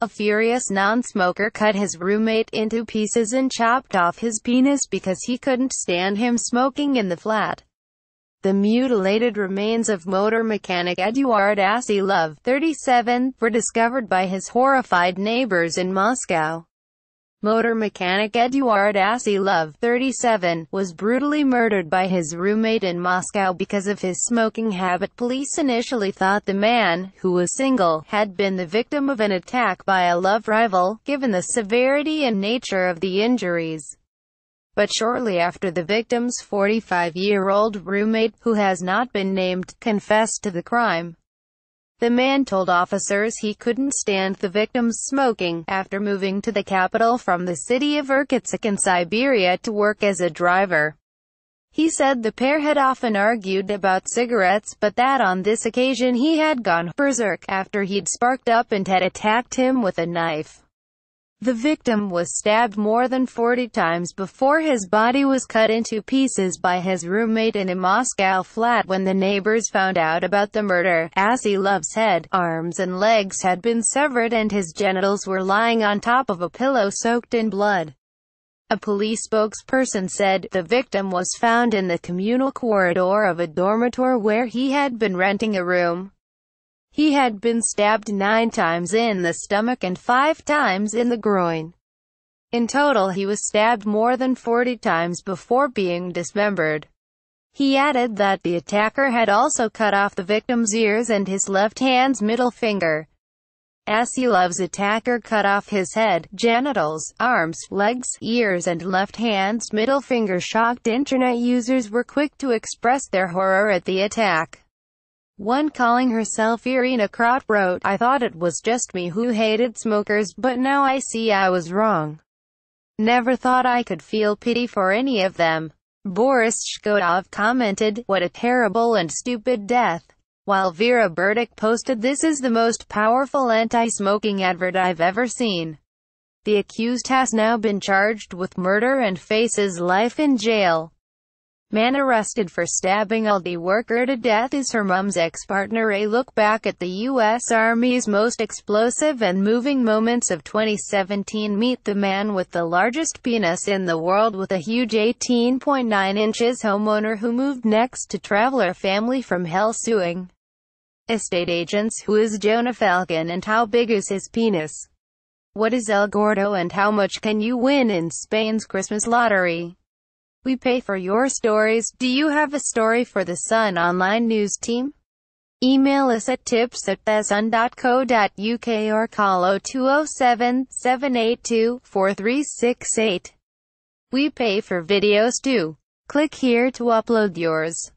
A furious non-smoker cut his roommate into pieces and chopped off his penis because he couldn't stand him smoking in the flat. The mutilated remains of motor mechanic Eduard Assy Love, 37, were discovered by his horrified neighbors in Moscow. Motor mechanic Eduard Asilov, 37, was brutally murdered by his roommate in Moscow because of his smoking habit. Police initially thought the man, who was single, had been the victim of an attack by a love rival, given the severity and nature of the injuries. But shortly after the victim's 45-year-old roommate, who has not been named, confessed to the crime, the man told officers he couldn't stand the victims smoking. After moving to the capital from the city of Irkutsk in Siberia to work as a driver, he said the pair had often argued about cigarettes but that on this occasion he had gone berserk after he'd sparked up and had attacked him with a knife. The victim was stabbed more than 40 times before his body was cut into pieces by his roommate in a Moscow flat when the neighbors found out about the murder. Assy Love's head, arms and legs had been severed and his genitals were lying on top of a pillow soaked in blood. A police spokesperson said, the victim was found in the communal corridor of a dormitory where he had been renting a room. He had been stabbed nine times in the stomach and five times in the groin. In total he was stabbed more than 40 times before being dismembered. He added that the attacker had also cut off the victim's ears and his left hand's middle finger. Asilov's attacker cut off his head, genitals, arms, legs, ears and left hand's middle finger. Shocked internet users were quick to express their horror at the attack. One calling herself Irina Kraut wrote, I thought it was just me who hated smokers, but now I see I was wrong. Never thought I could feel pity for any of them. Boris Shkodov commented, what a terrible and stupid death. While Vera Burdick posted this is the most powerful anti-smoking advert I've ever seen. The accused has now been charged with murder and faces life in jail. Man arrested for stabbing Aldi worker to death is her mum's ex-partner A look back at the U.S. Army's most explosive and moving moments of 2017 Meet the man with the largest penis in the world with a huge 18.9 inches homeowner who moved next to Traveler family from hell suing estate agents who is Jonah Falcon and how big is his penis? What is El Gordo and how much can you win in Spain's Christmas lottery? We pay for your stories. Do you have a story for the Sun Online News Team? Email us at tips at thesun.co.uk or call 0207-782-4368. We pay for videos too. Click here to upload yours.